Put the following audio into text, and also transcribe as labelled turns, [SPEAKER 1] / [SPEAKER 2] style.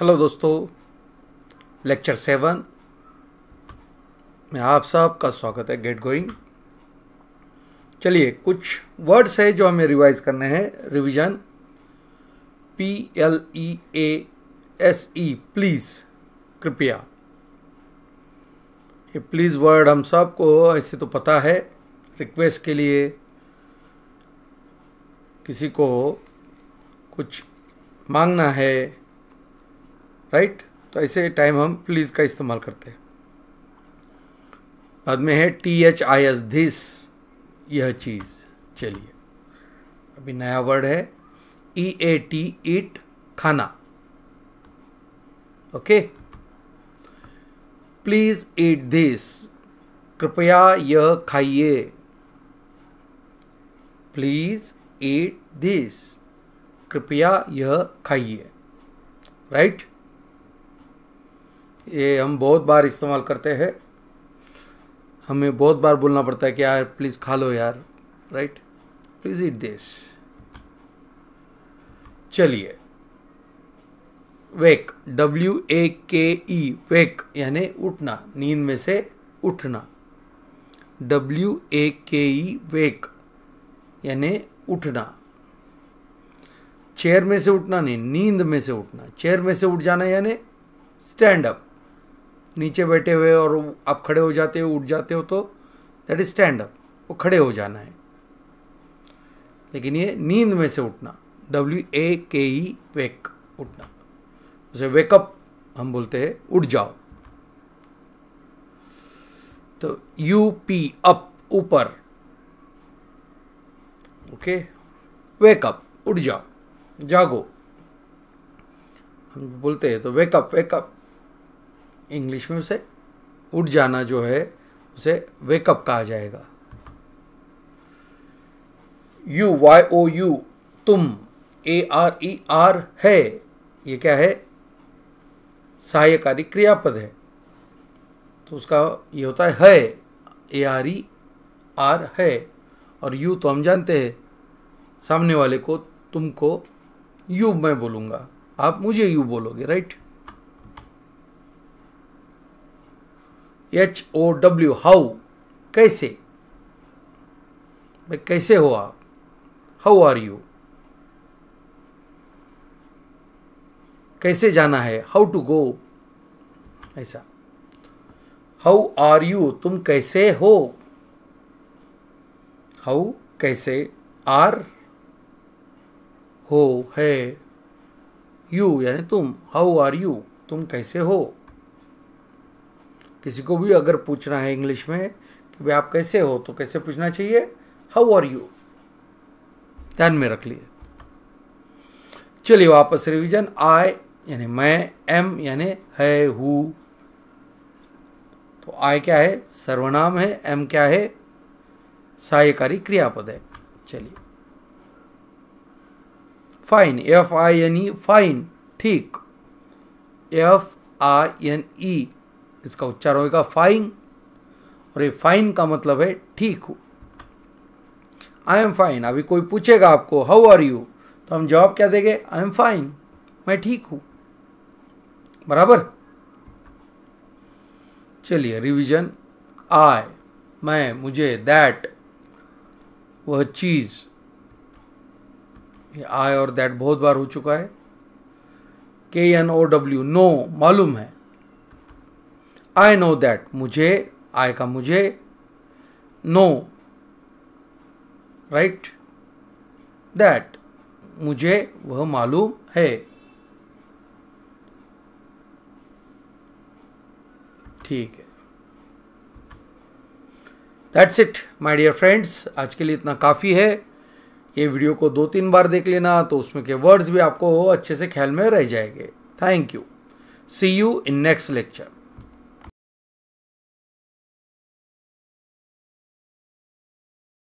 [SPEAKER 1] Hello दोस्तों lecture seven में आप सब का स्वागत है गेट गोइंग चलिए कुछ वर्ड्स है जो हमें रिवाइज करने हैं revision P L E A S E please कृपया ये प्लीज़ वर्ड हम सबको ऐसे तो पता है रिक्वेस्ट के लिए किसी को कुछ मांगना है राइट तो ऐसे टाइम हम प्लीज़ का इस्तेमाल करते हैं बाद में है T H I S this यह चीज़ चलिए अभी नया वर्ड है ई ए टी ईट खाना ओके प्लीज ईट दिस कृपया यह खाइए प्लीज ईट दिस कृपया यह खाइए राइट right? ये हम बहुत बार इस्तेमाल करते हैं हमें बहुत बार बोलना पड़ता है कि यार प्लीज़ खा लो यार राइट प्लीज़ इट दिस चलिए वेक डब्ल्यू ए के ई वेक यानी उठना नींद में से उठना डब्ल्यू ए के ई वेक यानी उठना चेयर में से उठना नहीं नींद में से उठना चेयर में से उठ जाना यानी स्टैंड अप नीचे बैठे हुए और आप खड़े हो जाते हो उठ जाते हो तो दैट इज स्टैंड अप वो खड़े हो जाना है लेकिन ये नींद में से उठना डब्ल्यू ए के ई वेक उठना उसे वेकअप हम बोलते हैं उठ जाओ तो यू पी अप ऊपर ओके वेकअप उठ जाओ जागो हम बोलते हैं तो वेकअप वेकअप इंग्लिश में उसे उठ जाना जो है उसे वेकअप कहा जाएगा यू वाई ओ यू तुम ए आर ई आर है ये क्या है सहायकारी क्रियापद है तो उसका ये होता है है ए आर ई आर है और यू तो हम जानते हैं सामने वाले को तुमको यू मैं बोलूँगा आप मुझे यू बोलोगे right H O W how कैसे भाई कैसे हो आप हाउ आर यू कैसे जाना है हाउ टू गो ऐसा हाउ आर यू तुम कैसे हो हाउ कैसे आर हो है यू यानी तुम हाउ आर यू तुम कैसे हो किसी को भी अगर पूछना है इंग्लिश में कि भाई आप कैसे हो तो कैसे पूछना चाहिए हाउ आर यू ध्यान में रख लिए चलिए वापस रिवीजन आई यानी मैं एम यानी है हु तो आई क्या है सर्वनाम है एम क्या है सहायकारी क्रियापद है चलिए fine F I N E fine ठीक एफ आई एन ई इसका उच्चार होगा फाइन और ये फाइन का मतलब है ठीक हूँ आई एम फाइन अभी कोई पूछेगा आपको हाउ आर यू तो हम जवाब क्या देंगे आई एम फाइन मैं ठीक हूँ बराबर चलिए रिवीजन आई मैं मुझे दैट वह चीज़ ये आई और दैट बहुत बार हो चुका है के एन ओ डब्ल्यू नो मालूम है आई नो दैट मुझे आई का मुझे नो राइट दैट मुझे वह मालूम है ठीक है that's it my dear friends आज के लिए इतना काफ़ी है ये वीडियो को दो तीन बार देख लेना तो उसमें के वर्ड्स भी आपको अच्छे से ख्याल में रह जाएंगे thank you see you in next lecture